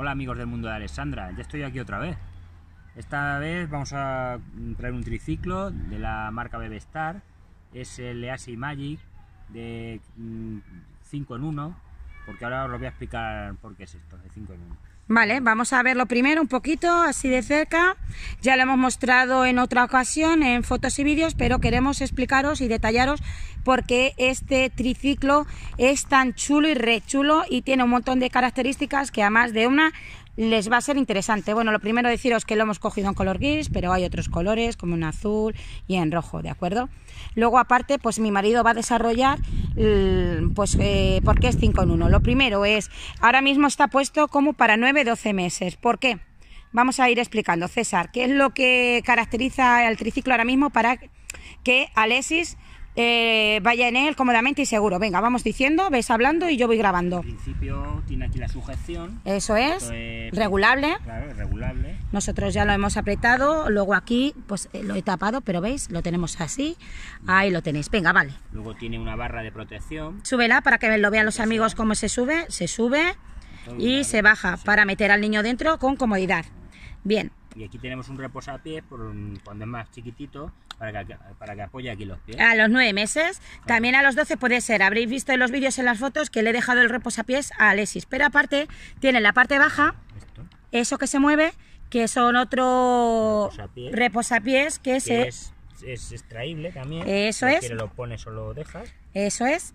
Hola amigos del mundo de Alessandra, ya estoy aquí otra vez. Esta vez vamos a traer un triciclo de la marca Bebestar, es el Easy Magic de 5 mm, en 1, porque ahora os lo voy a explicar por qué es esto, de 5 en 1. Vale, vamos a verlo primero un poquito, así de cerca. Ya lo hemos mostrado en otra ocasión en fotos y vídeos, pero queremos explicaros y detallaros por qué este triciclo es tan chulo y rechulo y tiene un montón de características que además de una les va a ser interesante. Bueno, lo primero deciros que lo hemos cogido en color gris, pero hay otros colores como en azul y en rojo, ¿de acuerdo? Luego aparte, pues mi marido va a desarrollar, pues eh, porque es 5 en 1. Lo primero es, ahora mismo está puesto como para 9-12 meses. ¿Por qué? Vamos a ir explicando, César, qué es lo que caracteriza al triciclo ahora mismo para que Alexis... Eh, vaya en él cómodamente y seguro. Venga, vamos diciendo, ves hablando y yo voy grabando. principio tiene aquí la sujeción. Eso es, regulable. Claro, regulable. Nosotros ya lo hemos apretado, luego aquí pues eh, lo he tapado, pero veis, lo tenemos así. Ahí lo tenéis. Venga, vale. Luego tiene una barra de protección. Súbela para que lo vean los amigos cómo se sube, se sube y se baja para meter al niño dentro con comodidad. Bien, y aquí tenemos un reposapiés por cuando es más chiquitito para que, apoye aquí los pies. A los nueve meses, también a los 12 puede ser. Habréis visto en los vídeos, en las fotos, que le he dejado el reposapiés a Alexis. Pero aparte, tiene la parte baja, eso que se mueve, que son otro reposapiés, que, es, extraíble también. Eso es. lo pones o lo dejas. Eso es.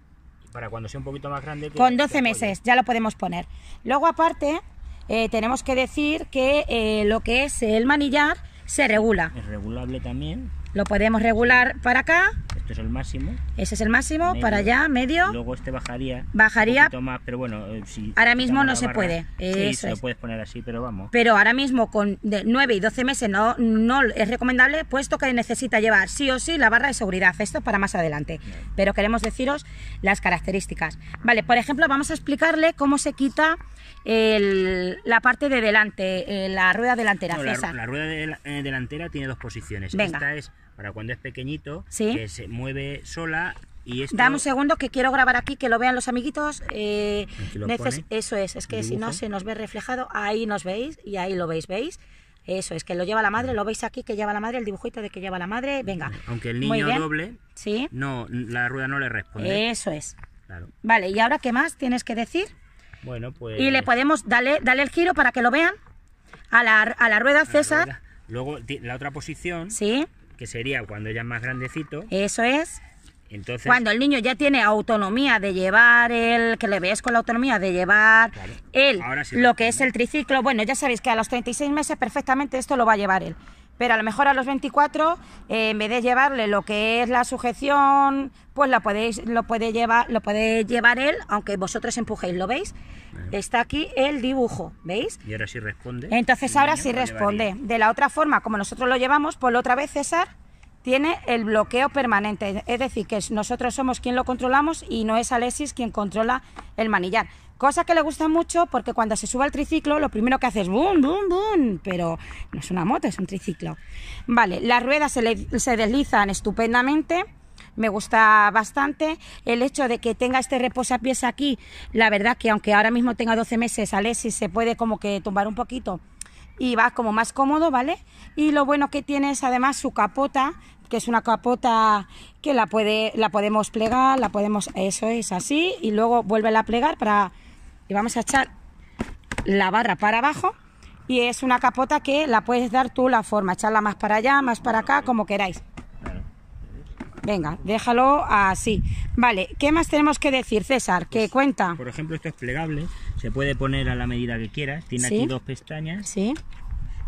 para cuando sea un poquito más grande. Con 12 meses, ya lo podemos poner. Luego aparte eh, tenemos que decir que eh, lo que es el manillar se regula. Es regulable también. Lo podemos regular para acá este es el máximo. Ese es el máximo, para allá, medio. Luego este bajaría. Bajaría. pero bueno, eh, ahora mismo no se puede. Sí, se lo puedes poner así, pero vamos. Pero ahora mismo con 9 y 12 meses no, no es recomendable, puesto que necesita llevar sí o sí la barra de seguridad. Esto para más adelante. Pero queremos deciros las características. Vale, por ejemplo, vamos a explicarle cómo se quita la parte de delante, eh, la rueda delantera. la, rueda eh, delantera tiene dos posiciones. Esta es para cuando es pequeñito, que se mueve sola y esto... Dame un segundo que quiero grabar aquí, que lo vean los amiguitos. Eh, eso es, es que si no se nos ve reflejado, ahí nos veis y ahí lo veis, ¿veis? Eso es, que lo lleva la madre, lo veis aquí que lleva la madre, el dibujito de que lleva la madre, venga. Aunque el niño doble, no, la rueda no le responde. Eso es. Vale, ¿y ahora qué más tienes que decir? Bueno, pues... Y le podemos, dale, el giro para que lo vean. A la, rueda, César. Luego, la otra posición... Sí que sería cuando ya es más grandecito. Eso es. Entonces, cuando el niño ya tiene autonomía de llevar el, que le veas con la autonomía de llevar él, lo que es el triciclo, bueno, ya sabéis que a los 36 meses perfectamente esto lo va a llevar él. Pero a lo mejor a los 24, eh, en vez de llevarle lo que es la sujeción, pues la podéis, lo, puede llevar, lo puede llevar él, aunque vosotros empujéis, ¿lo veis? Está aquí el dibujo, ¿veis? Y ahora sí responde. Entonces ahora sí responde. De la otra forma, como nosotros lo llevamos, por pues la otra vez César tiene el bloqueo permanente. Es decir, que nosotros somos quien lo controlamos y no es Alexis quien controla el manillar. Cosa que le gusta mucho porque cuando se suba al triciclo lo primero que hace es boom, boom, boom, pero no es una moto, es un triciclo. Vale, las ruedas se, deslizan estupendamente, me gusta bastante. El hecho de que tenga este reposapiés aquí, la verdad que aunque ahora mismo tenga 12 meses, Alexis se puede como que tumbar un poquito y va como más cómodo, ¿vale? Y lo bueno que tiene es además su capota, que es una capota que la, puede, la podemos plegar, la podemos, eso es así, y luego vuelve a plegar para y vamos a echar la barra para abajo y es una capota que la puedes dar tú la forma, echarla más para allá, más para acá, como queráis. Venga, déjalo así. Vale, ¿qué más tenemos que decir, César? ¿Qué pues, cuenta? Por ejemplo, esto es plegable, se puede poner a la medida que quieras, tiene aquí dos pestañas. Sí.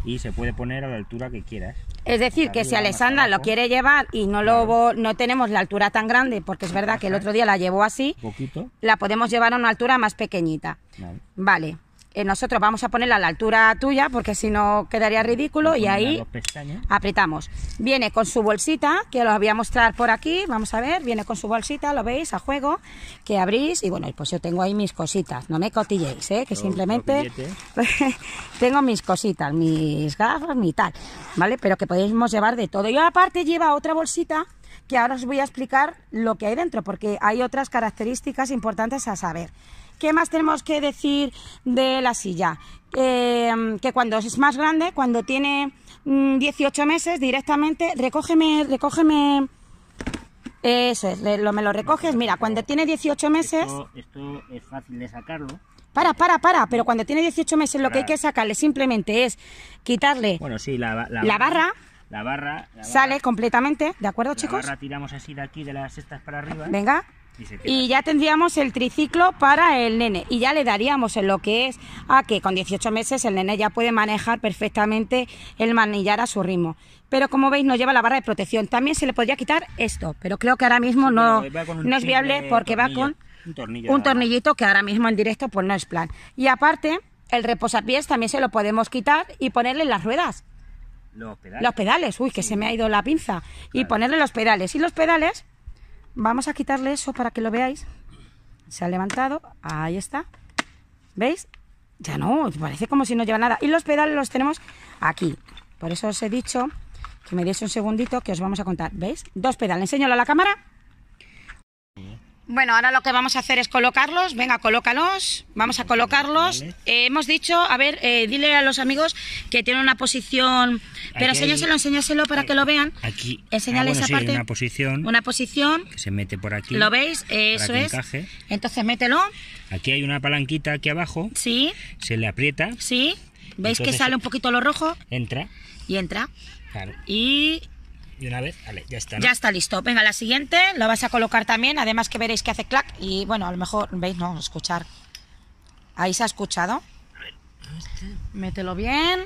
Y se puede poner a la altura que quieras. Es decir, que si Alessandra lo quiere llevar y no lo no tenemos la altura tan grande, porque es verdad que el otro día la llevó así, la podemos llevar a una altura más pequeñita. Vale. Eh, nosotros vamos a ponerla a la altura tuya porque si no quedaría ridículo y ahí apretamos. Viene con su bolsita, que lo voy a mostrar por aquí, vamos a ver, viene con su bolsita, lo veis, a juego, que abrís y bueno, pues yo tengo ahí mis cositas, no me cotilléis, ¿eh? que simplemente tengo mis cositas, mis gafas, mi tal, ¿vale? Pero que podéis llevar de todo. Y aparte lleva otra bolsita que ahora os voy a explicar lo que hay dentro, porque hay otras características importantes a saber. ¿Qué más tenemos que decir de la silla? Eh, que cuando es más grande, cuando tiene 18 mm, meses directamente, recógeme, recógeme... Eh, eso es, lo, me lo recoges. Mira, cuando tiene 18 meses... Esto, es fácil de sacarlo. Para, para, para, pero cuando tiene 18 meses lo que hay que sacarle simplemente es quitarle bueno, sí, la barra la barra, sale completamente, ¿de acuerdo, chicos? La barra tiramos así de aquí, de las cestas para arriba. ¿eh? Venga. Y, ya tendríamos el triciclo para el nene y ya le daríamos en lo que es a que con 18 meses el nene ya puede manejar perfectamente el manillar a su ritmo. Pero como veis no lleva la barra de protección. También se le podría quitar esto, pero creo que ahora mismo no, no es viable porque va con un, tornillito que ahora mismo en directo pues no es plan. Y aparte el reposapiés también se lo podemos quitar y ponerle las ruedas los pedales. uy, que se me ha ido la pinza. Y ponerle los pedales. Y los pedales, vamos a quitarle eso para que lo veáis. Se ha levantado, ahí está. ¿Veis? Ya no, parece como si no lleva nada. Y los pedales los tenemos aquí. Por eso os he dicho que me diese un segundito que os vamos a contar. ¿Veis? Dos pedales. enseñalo a la cámara. Bueno, ahora lo que vamos a hacer es colocarlos. Venga, colócalos. Vamos a colocarlos. Eh, hemos dicho, a ver, eh, dile a los amigos que tienen una posición. Pero aquí enséñaselo, para que lo vean. Aquí. Enseñale a esa parte. Una posición. Una posición. se mete por aquí. ¿Lo veis? Eso es. Entonces mételo. Aquí hay una palanquita aquí abajo. Sí. Se le aprieta. Sí. ¿Veis que sale un poquito lo rojo? Entra. Y entra. Claro. Y y una vez, ya está. Ya está listo. Venga, la siguiente lo vas a colocar también, además que veréis que hace clac y bueno, a lo mejor, veis, no, escuchar. Ahí se ha escuchado. Mételo bien.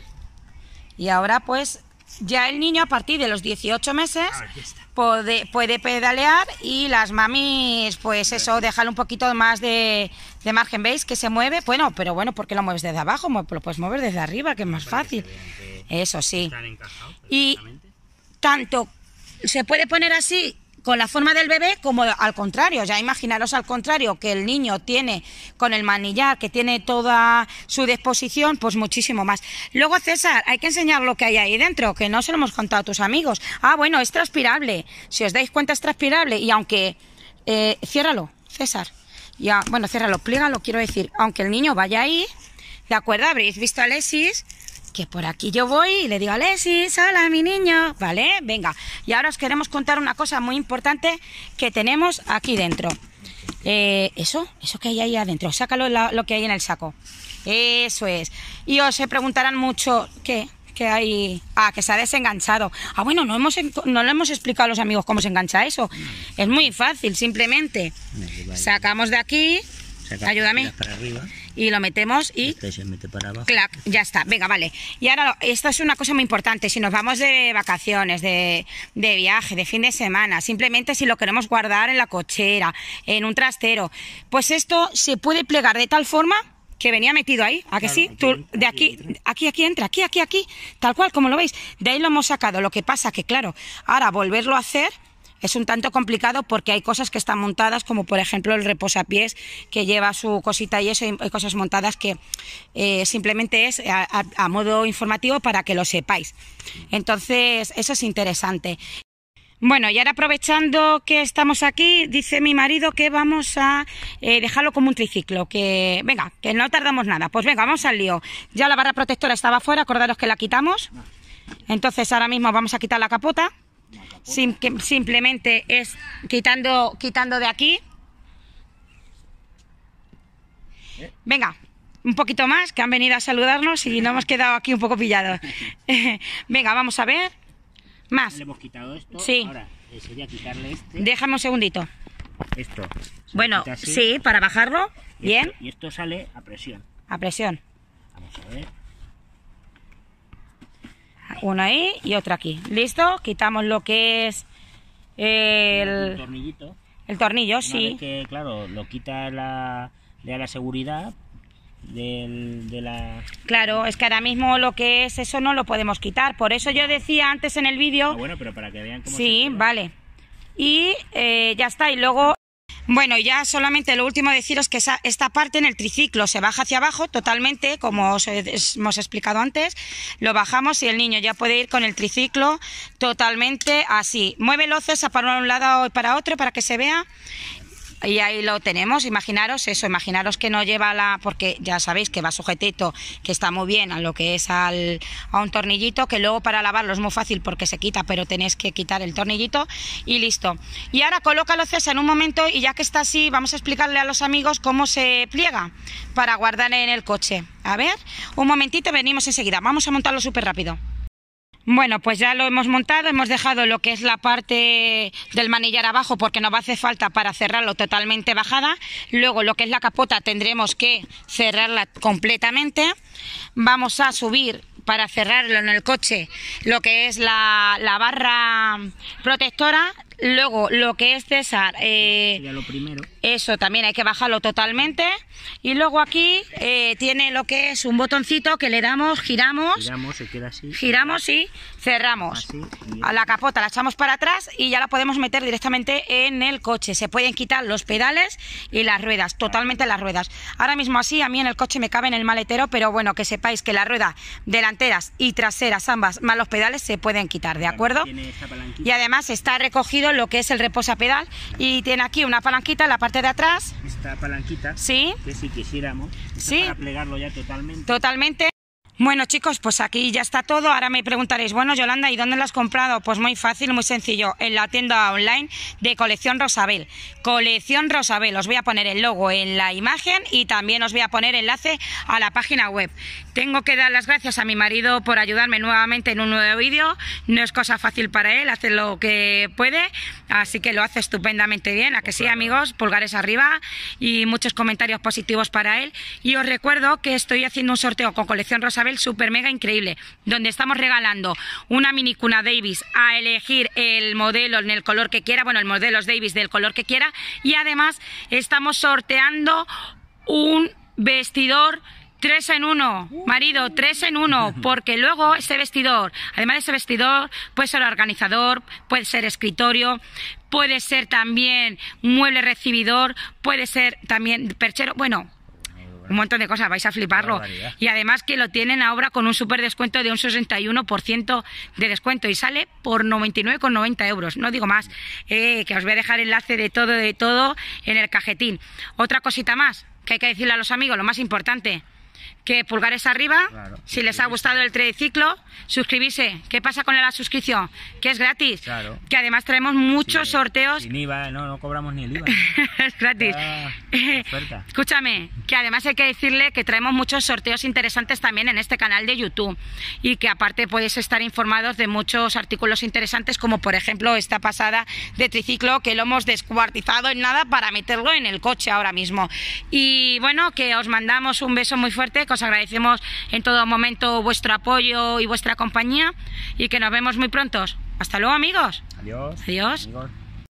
Y ahora pues ya el niño a partir de los 18 meses ah, puede, puede pedalear y las mamis, pues eso, dejar un poquito más de, de, margen. ¿Veis que se mueve? Bueno, pero bueno, ¿por qué lo mueves desde abajo? Lo puedes mover desde arriba, que es más fácil. Eso sí. Y tanto se puede poner así con la forma del bebé como al contrario. Ya imaginaros al contrario que el niño tiene con el manillar, que tiene toda su disposición, pues muchísimo más. Luego, César, hay que enseñar lo que hay ahí dentro, que no se lo hemos contado a tus amigos. Ah, bueno, es transpirable. Si os dais cuenta, es transpirable. Y aunque... Eh, ciérralo, César. Ya, bueno, ciérralo, plígalo, quiero decir. Aunque el niño vaya ahí, ¿de acuerdo? Habréis visto a Alexis que por aquí yo voy y le digo, Alexis, hola mi niño, ¿vale? Venga, y ahora os queremos contar una cosa muy importante que tenemos aquí dentro. Eh, eso, eso que hay ahí adentro, sácalo lo, que hay en el saco. Eso es. Y os se preguntarán mucho, ¿qué? que hay. Ah, que se ha desenganchado. Ah, bueno, no, hemos, no lo hemos explicado a los amigos cómo se engancha eso. Es muy fácil, simplemente sacamos de aquí. Ayúdame. arriba y lo metemos y... Este se mete para abajo. ya está, venga, vale. Y ahora, esto es una cosa muy importante, si nos vamos de vacaciones, de, de viaje, de fin de semana, simplemente si lo queremos guardar en la cochera, en un trastero, pues esto se puede plegar de tal forma que venía metido ahí, ¿a que sí? Tú, de aquí, aquí, aquí entra, aquí, aquí, aquí, tal cual, como lo veis. De ahí lo hemos sacado. Lo que pasa que, claro, ahora volverlo a hacer es un tanto complicado porque hay cosas que están montadas, como por ejemplo el reposapiés que lleva su cosita y eso, hay cosas montadas que eh, simplemente es a, modo informativo para que lo sepáis. Entonces, eso es interesante. Bueno, y ahora aprovechando que estamos aquí, dice mi marido que vamos a eh, dejarlo como un triciclo, que venga, que no tardamos nada. Pues venga, vamos al lío. Ya la barra protectora estaba fuera, acordaros que la quitamos. Entonces ahora mismo vamos a quitar la capota simplemente es quitando, quitando de aquí. Venga, un poquito más, que han venido a saludarnos y nos hemos quedado aquí un poco pillados. Venga, vamos a ver. Más. Le hemos quitado esto. Sí. Ahora, eh, sería quitarle este. Déjame un segundito. Esto. bueno, sí, para bajarlo. Bien. y esto sale a presión. A presión. Vamos a ver. Una ahí y otra aquí. ¿Listo? Quitamos lo que es el... El tornillo, sí. claro, lo quita la, de la seguridad, de la... Claro, es que ahora mismo lo que es eso no lo podemos quitar. Por eso yo decía antes en el vídeo... Ah, bueno, pero para que vean cómo Sí, vale. Y eh, ya está. Y luego bueno, ya solamente lo último deciros que esta parte en el triciclo se baja hacia abajo totalmente, como os hemos explicado antes, lo bajamos y el niño ya puede ir con el triciclo totalmente así. Mueve el para un lado y para otro para que se vea y ahí lo tenemos, imaginaros eso, imaginaros que no lleva la, porque ya sabéis que va sujetito, que está muy bien a lo que es al, a un tornillito, que luego para lavarlo es muy fácil porque se quita, pero tenéis que quitar el tornillito y listo. Y ahora colócalo César en un momento y ya que está así, vamos a explicarle a los amigos cómo se pliega para guardar en el coche. A ver, un momentito, venimos enseguida, vamos a montarlo súper rápido. Bueno, pues ya lo hemos montado, hemos dejado lo que es la parte del manillar abajo porque nos va a hacer falta para cerrarlo totalmente bajada. Luego lo que es la capota tendremos que cerrarla completamente. Vamos a subir para cerrarlo en el coche lo que es la, la barra protectora, Luego, lo que es César. Eh, eso también hay que bajarlo totalmente. Y luego aquí eh, tiene lo que es un botoncito que le damos, giramos. Giramos, y cerramos. a la capota la echamos para atrás y ya la podemos meter directamente en el coche. Se pueden quitar los pedales y las ruedas, totalmente las ruedas. Ahora mismo así, a mí en el coche me cabe en el maletero, pero bueno, que sepáis que la rueda delanteras y traseras, ambas, más los pedales, se pueden quitar, ¿de acuerdo? Y además está recogido lo que es el pedal y tiene aquí una palanquita en la parte de atrás. Esta palanquita. Que si quisiéramos. Sí. Para plegarlo ya totalmente. Totalmente. Bueno chicos, pues aquí ya está todo. Ahora me preguntaréis, bueno Yolanda, ¿y dónde lo has comprado? Pues muy fácil, muy sencillo, en la tienda online de Colección Rosabel. Colección Rosabel, os voy a poner el logo en la imagen y también os voy a poner enlace a la página web. Tengo que dar las gracias a mi marido por ayudarme nuevamente en un nuevo vídeo. No es cosa fácil para él, hace lo que puede, así que lo hace estupendamente bien. A que sí, pues amigos, pulgares arriba y muchos comentarios positivos para él. Y os recuerdo que estoy haciendo un sorteo con Colección Rosabel super mega increíble, donde estamos regalando una mini cuna Davis a elegir el modelo en el color que quiera, bueno, el modelo es Davis del color que quiera, y además estamos sorteando un vestidor Tres en uno, marido, tres en uno, porque luego ese vestidor, además de ese vestidor, puede ser organizador, puede ser escritorio, puede ser también mueble recibidor, puede ser también perchero, bueno, un montón de cosas, vais a fliparlo. Y además que lo tienen ahora con un super descuento de un 61% de descuento y sale por 99,90 euros, no digo más, eh, que os voy a dejar el enlace de todo, de todo en el cajetín. Otra cosita más que hay que decirle a los amigos, lo más importante, que pulgares arriba, si les ha gustado el triciclo, suscribirse. ¿Qué pasa con la suscripción? Que es gratis. Que además traemos muchos sorteos. Sin IVA, no, no cobramos ni el IVA. es gratis. Ah, Escúchame, que además hay que decirle que traemos muchos sorteos interesantes también en este canal de YouTube y que aparte podéis estar informados de muchos artículos interesantes como por ejemplo esta pasada de triciclo que lo hemos descuartizado en nada para meterlo en el coche ahora mismo. Y bueno, que os mandamos un beso muy fuerte agradecemos en todo momento vuestro apoyo y vuestra compañía y que nos vemos muy pronto. Hasta luego amigos. Adiós. Adiós.